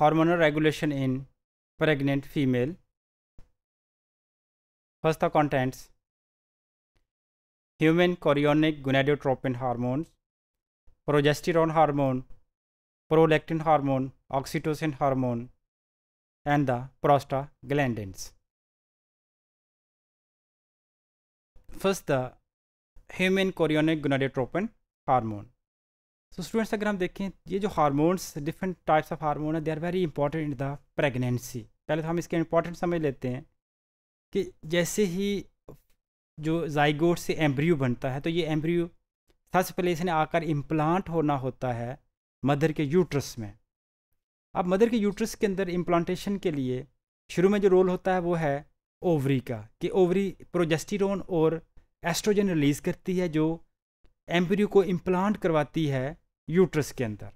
hormonal regulation in pregnant female. First, the contents human chorionic gonadotropin hormones, progesterone hormone, prolactin hormone, oxytocin hormone, and the prostaglandins. First, the human chorionic gonadotropin hormone. So students अगर हम देखें ये जो hormones different types of hormone है they are very important in the pregnancy पहले तो हम इसके इंपॉर्टेंट समझ लेते हैं कि जैसे ही जो जाइगोट से एम्ब्रियो बनता है तो ये एम्ब्रियो सबसे पहले इसने आकर इम्प्लांट होना होता है मदर के यूट्रस में अब मदर के यूट्रस के अंदर इम्प्लांटेशन के लिए शुरू में जो रोल होता है वो है ओवरी का कि ओवरी प्रोजेस्टिरोन और एस्ट्रोजन रिलीज़ करती है जो एम्ब्रियो को इम्प्लांट करवाती है यूट्रस के अंदर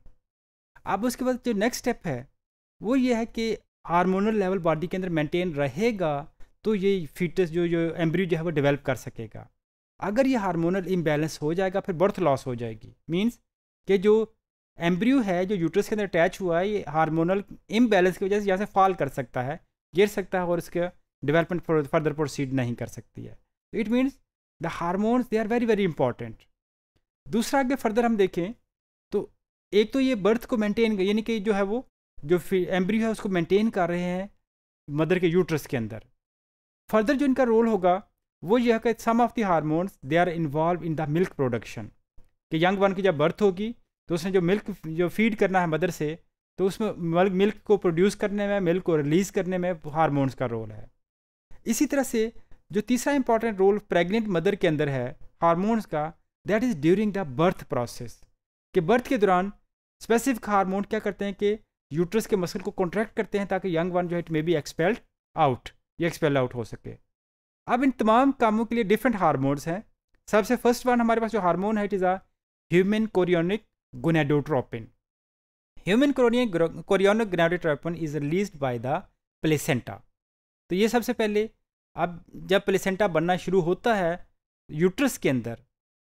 अब उसके बाद जो नेक्स्ट स्टेप है वो ये है कि हार्मोनल लेवल बॉडी के अंदर मेंटेन रहेगा तो ये फीटस जो जो एम्ब्रियो जो है वो डेवलप कर सकेगा अगर ये हार्मोनल इम्बेलेंस हो जाएगा फिर बर्थ लॉस हो जाएगी मींस कि जो एम्ब्रियो है जो यूट्रस के अंदर अटैच हुआ है ये हार्मोनल इम्बेलेंस की वजह से यहाँ से फॉल कर सकता है गिर सकता है और उसका डेवलपमेंट फर्दर प्रोसीड नहीं कर सकती है it means the hormones they are very very important दूसरा आगे फर्दर हम देखें तो एक तो ये बर्थ को मेंटेन यानी कि जो है वो जो एम्ब्रियो है उसको मेंटेन कर रहे हैं मदर के यूट्रस के अंदर फर्दर जो इनका रोल होगा वो यह कि some of the hormones they are involved in the milk production कि यंग वन की जब बर्थ होगी तो उसने जो मिल्क जो फीड करना है मदर से तो उसमें मिल्क को प्रोड्यूस करने में मिल्क को रिलीज़ करने में हारमोन्स का रोल है इसी तरह से जो तीसरा इंपॉर्टेंट रोल प्रेग्नेंट मदर के अंदर है हारमोन्स का that is during the birth process कि बर्थ के दौरान स्पेसिफिक हार्मोन क्या करते हैं कि यूट्रस के मसल को कॉन्ट्रैक्ट करते हैं ताकि यंग वन जो है it may be expelled out या एक्सपेल आउट हो सके अब इन तमाम कामों के लिए डिफरेंट हारमोनस हैं सबसे फर्स्ट वन हमारे पास जो हारमोन है it is a human chorionic gonadotropin human chorionic chorionic gonadotropin is release by the placenta तो ये सबसे पहले अब जब प्लेसेंटा बनना शुरू होता है यूट्रस के अंदर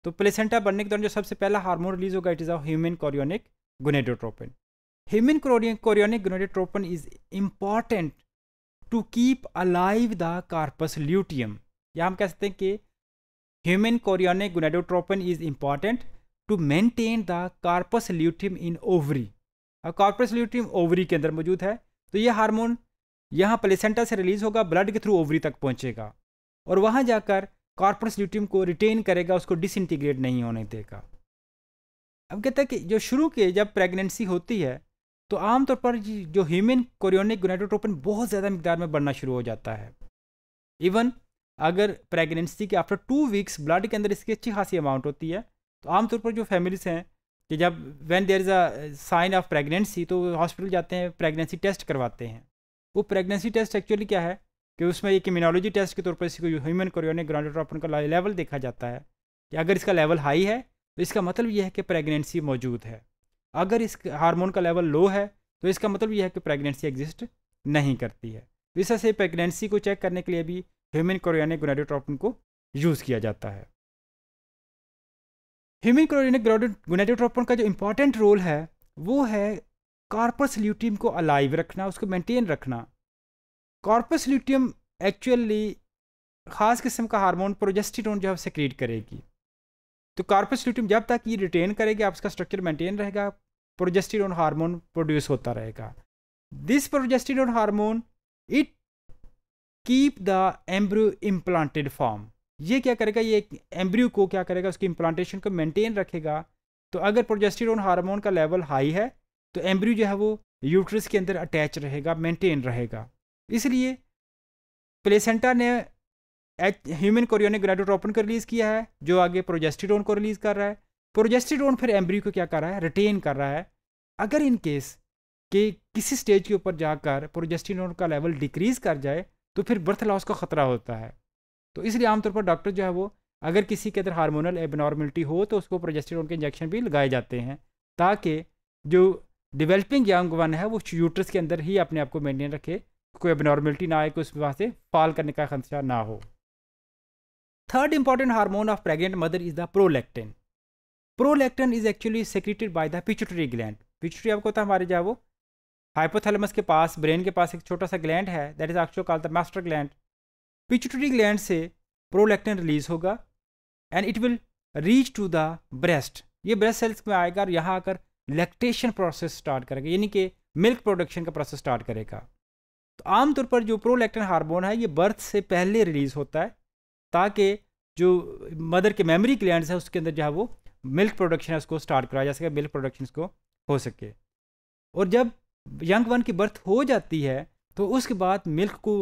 तो प्लेसेंटा बनने के दौरान जो सबसे पहला हार्मोन रिलीज होगा it is a human chorionic gonadotropin human chorionic gonadotropin is important to keep alive the corpus luteum या हम कह सकते हैं कि human chorionic gonadotropin is important to maintain the corpus luteum in ovary और corpus luteum ovary के अंदर मौजूद है तो यह हार्मोन यहाँ प्लेसेंटा से रिलीज होगा ब्लड के थ्रू ओवरी तक पहुँचेगा और वहाँ जाकर कॉर्पोरेट ल्यूटियम को रिटेन करेगा उसको डिसइंटीग्रेट नहीं होने देगा अब कहता है कि जो शुरू के जब प्रेगनेंसी होती है तो आमतौर पर जो ह्यूमन कोरियोनिक गोनाइटोट्रोपिन बहुत ज़्यादा मकदार में बढ़ना शुरू हो जाता है इवन अगर प्रेगनेंसी के आफ्टर टू वीक्स ब्लड के अंदर इसकी अच्छी खासी अमाउंट होती है तो आमतौर पर जो फैमिलीज़ हैं कि जब when there is a sign of pregnancy तो हॉस्पिटल जाते हैं प्रेगनेंसी टेस्ट करवाते हैं वो प्रेगनेंसी टेस्ट एक्चुअली क्या है कि उसमें एक इम्यूनोलॉजी टेस्ट के तौर पर इसको ह्यूमन कोरियोनिक ग्रांडोट्रोपिन का लेवल देखा जाता है कि अगर इसका लेवल हाई है तो इसका मतलब यह है कि प्रेगनेंसी मौजूद है अगर इस हार्मोन का लेवल लो है तो इसका मतलब यह है कि प्रेगनेंसी एग्जिस्ट नहीं करती है तो इस तरह से प्रेगनेंसी को चेक करने के लिए भी ह्यूमन कोरियोनिक गुनाडोट्रोपिन को यूज़ किया जाता है ह्यूमन कोरियोनिक गुनाडोट्रोपिन का जो इम्पोर्टेंट रोल है वो है कार्पस ल्यूटीम को अलाइव रखना उसको मेंटेन रखना कॉर्पस ल्यूटियम एक्चुअली ख़ास किस्म का हार्मोन प्रोजेस्टिटोन जो है उसे क्रिएट करेगी तो कॉर्पस ल्यूटियम जब तक ये रिटेन करेगी आप उसका स्ट्रक्चर मेंटेन रहेगा प्रोजेस्टिडोन हार्मोन प्रोड्यूस होता रहेगा this progesterone hormone it keep the embryo implanted form ये क्या करेगा ये एम्ब्रियो को क्या करेगा उसकी इम्प्लांटेशन को मेंटेन रखेगा तो अगर प्रोजेस्टिडोन हार्मोन का लेवल हाई है तो एम्ब्रियो जो है वो यूट्रस के अंदर अटैच रहेगा मेंटेन रहेगा इसलिए प्लेसेंटा ने एच ह्यूमन कोरियोनिक ग्रेडोट्रोपन को रिलीज़ किया है जो आगे प्रोजेस्टिडोन को रिलीज़ कर रहा है प्रोजेस्टिडोन फिर एम्ब्रियो को क्या कर रहा है रिटेन कर रहा है अगर इन केस के किसी स्टेज के ऊपर जाकर प्रोजेस्टिडोन का लेवल डिक्रीज़ कर जाए तो फिर बर्थ लॉस का ख़तरा होता है तो इसलिए आमतौर पर डॉक्टर जो है वो अगर किसी के अंदर हार्मोनल एबनॉर्मलिटी हो तो उसको प्रोजेस्टिडोन के इंजेक्शन भी लगाए जाते हैं ताकि जो डेवलपिंग यंग वन है वो यूट्रस के अंदर ही अपने आप को मेनटेन रखे कोई एबनॉर्मेलिटी ना आए कोई उसमें वहाँ से फाल करने का खदशा ना हो third important hormone of pregnant mother is the prolactin prolactin is actually secreted by the pituitary gland pituitary आपको पता हमारे जहाँ वो हाइपोथेलमस के पास ब्रेन के पास एक छोटा सा ग्लैंड है that is actual call the master gland pituitary gland से प्रोलेक्टिन रिलीज होगा and it will reach to the breast ये ब्रेस्ट सेल्स में आएगा और यहाँ आकर लैक्टेशन प्रोसेस स्टार्ट करेगा यानी कि मिल्क प्रोडक्शन का प्रोसेस स्टार्ट करेगा तो आमतौर पर जो प्रोलेक्टिन हार्मोन है ये बर्थ से पहले रिलीज़ होता है ताकि जो मदर के मेमोरी ग्लैंड है उसके अंदर जो है वो मिल्क प्रोडक्शन है उसको स्टार्ट कराया जा सके मिल्क प्रोडक्शन को हो सके और जब यंग वन की बर्थ हो जाती है तो उसके बाद मिल्क को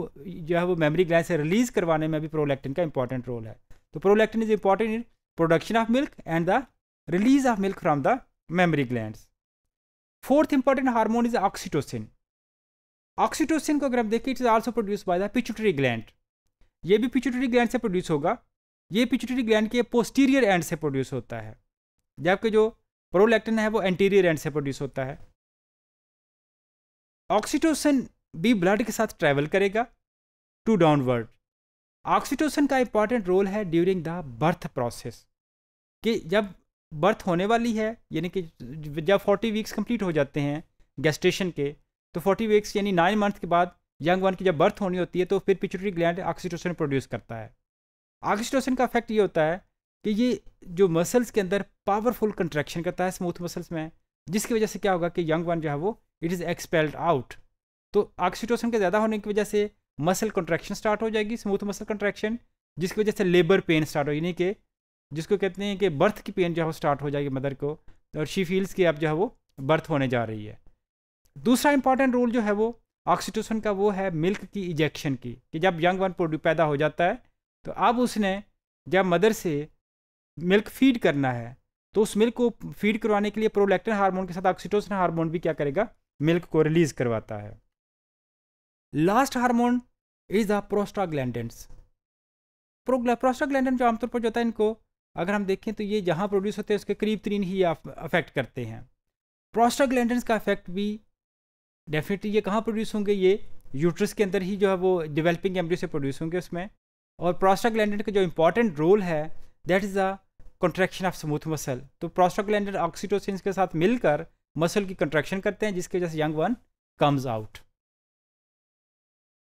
जो है वो मेमोरी ग्लैंड से रिलीज़ करवाने में भी प्रोलेक्टिन का इंपॉर्टेंट रोल है तो prolactin is important in production of milk and the release of milk from the mammary gland fourth important hormone is oxytocin oxytocin को अगर आप देखें it is also produce by the pituitary gland ये भी pituitary gland से produce होगा ये pituitary gland के पोस्टीरियर एंड से प्रोड्यूस होता है जबकि जो प्रोलैक्टिन है वो एंटीरियर एंड से प्रोड्यूस होता है ऑक्सीटोसिन भी ब्लड के साथ ट्रैवल करेगा टू डाउनवर्ड ऑक्सीटोसिन का इंपॉर्टेंट रोल है ड्यूरिंग द बर्थ प्रोसेस कि जब बर्थ होने वाली है यानी कि जब 40 वीक्स कंप्लीट हो जाते हैं गेस्टेशन के तो फोर्टी वीक्स यानी नाइन मंथ के बाद यंग वन की जब बर्थ होनी होती है तो फिर पिचुटरी ग्लैंड ऑक्सीटोसिन प्रोड्यूस करता है ऑक्सीटोसिन का इफेक्ट ये होता है कि ये जो मसल्स के अंदर पावरफुल कंट्रैक्शन करता है स्मूथ मसल्स में जिसकी वजह से क्या होगा कि यंग वन जो है वो इट इज़ एक्सपेल्ड आउट तो ऑक्सीटोसिन के ज़्यादा होने की वजह से मसल कंट्रैक्शन स्टार्ट हो जाएगी स्मूथ मसल कंट्रैक्शन जिसकी वजह से लेबर पेन स्टार्ट हो यानी कि जिसको कहते हैं कि बर्थ की पेन जो है वो स्टार्ट हो जाएगी मदर को और शी फील्स की अब जो है वो बर्थ होने जा रही है दूसरा इंपॉर्टेंट रोल जो है वो ऑक्सीटोसन का वो है मिल्क की इजेक्शन की कि जब यंग वन प्रोड्यू पैदा हो जाता है तो अब उसने जब मदर से मिल्क फीड करना है तो उस मिल्क को फीड करवाने के लिए प्रोलैक्टिन हार्मोन के साथ ऑक्सीटोसिन हार्मोन भी क्या करेगा मिल्क को रिलीज करवाता है last hormone is the prostaglandins prostaglandin जो आमतौर पर जो होता है इनको अगर हम देखें तो ये जहाँ प्रोड्यूस होते हैं उसके करीब तरीन ही अफेक्ट करते हैं प्रोस्टाग्लैंडेंट्स का इफेक्ट भी डेफिनेटली ये कहाँ प्रोड्यूस होंगे ये यूट्रस के अंदर ही जो है वो डेवलपिंग एम्ब्रियो से प्रोड्यूस होंगे उसमें और प्रोस्टाग्लैंड का जो इंपॉर्टेंट रोल है that is the contraction of smooth muscle तो प्रोस्टाग्लैंड ऑक्सीटोसिन के साथ मिलकर मसल की कंट्रैक्शन करते हैं जिसकी वजह से यंग वन कम्स आउट